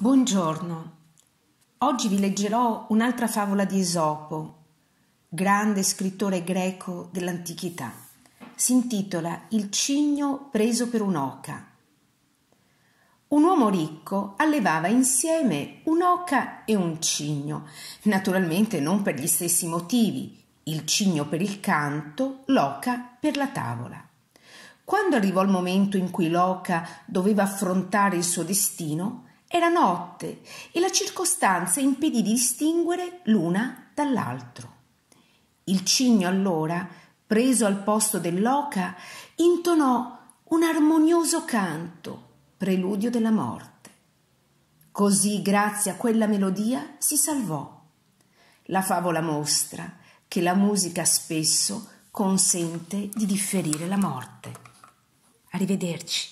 Buongiorno. Oggi vi leggerò un'altra favola di Esopo, grande scrittore greco dell'antichità. Si intitola Il cigno preso per un'oca. Un uomo ricco allevava insieme un'oca e un cigno, naturalmente non per gli stessi motivi, il cigno per il canto, l'oca per la tavola. Quando arrivò il momento in cui l'oca doveva affrontare il suo destino, era notte e la circostanza impedì di distinguere l'una dall'altro. Il cigno allora, preso al posto dell'oca, intonò un armonioso canto, preludio della morte. Così, grazie a quella melodia, si salvò. La favola mostra che la musica spesso consente di differire la morte. Arrivederci.